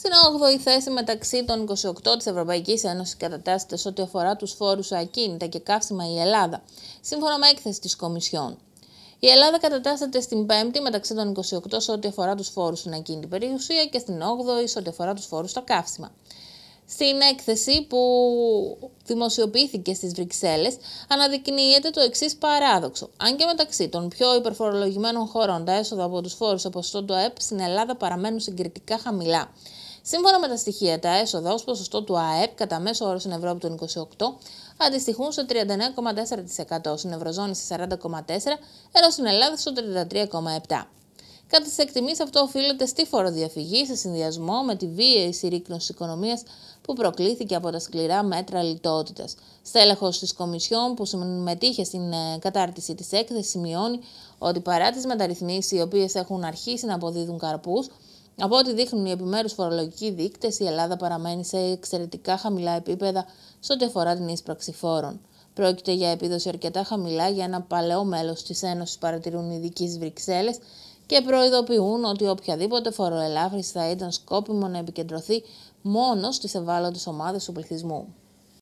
Στην 8η θέση μεταξύ των 28 της Ευρωπαϊκής Ένωσης κατατάσσεται σε ό,τι αφορά τους φόρους ακίνητα και καύσιμα η Ελλάδα, σύμφωνα με έκθεση της Κομισιόν. Η Ελλάδα κατατάσσεται στην 5η μεταξύ των 28 σε ό,τι αφορά τους φόρους στην ακίνητη περιουσία και στην 8η σε ό,τι αφορά τους φόρους στα καύσιμα. Στην έκθεση που δημοσιοποιήθηκε στις Βρυξέλλες αναδεικνύεται το εξής παράδοξο. Αν και μεταξύ των πιο υπερφορολογημένων χωρών τα έσοδα από τους φόρους από το ΑΕΠ στην Ελλάδα παραμένουν συγκριτικά χαμηλά. Σύμφωνα με τα στοιχεία, τα έσοδα ως ποσοστό του ΑΕΠ κατά μέσο όρο στην Ευρώπη των 28 αντιστοιχούν στο 39,4%, στην Ευρωζώνη σε 40,4% ενώ στην Ελλάδα στο 33,7%. Κατά τις εκτιμήσεις αυτό οφείλεται στη φοροδιαφυγή σε συνδυασμό με τη βίαιη συρρήκνωση της οικονομίας που προκλήθηκε από τα σκληρά μέτρα λιτότητας. Στέλεχος της Κομισιόν, που συμμετείχε στην ε, κατάρτιση της έκθεσης σημειώνει ότι παρά τις μεταρρυθμίσεις οι οποίες έχουν αρχίσει να αποδίδουν καρπούς, από ό,τι δείχνουν οι επιμέρους φορολογικοί δείκτες, η Ελλάδα παραμένει σε εξαιρετικά χαμηλά επίπεδα σε ό,τι αφορά την ίσπραξη φόρων. Πρόκειται για επίδοση αρκετά χαμηλά για ένα παλαιό μέλος της Ένωσης παρατηρούν ειδικοί Βρυξέλλες και προειδοποιούν ότι οποιαδήποτε φοροελάφρυση θα ήταν σκόπιμο να επικεντρωθεί μόνο στις ευάλωτες ομάδες του πληθυσμού.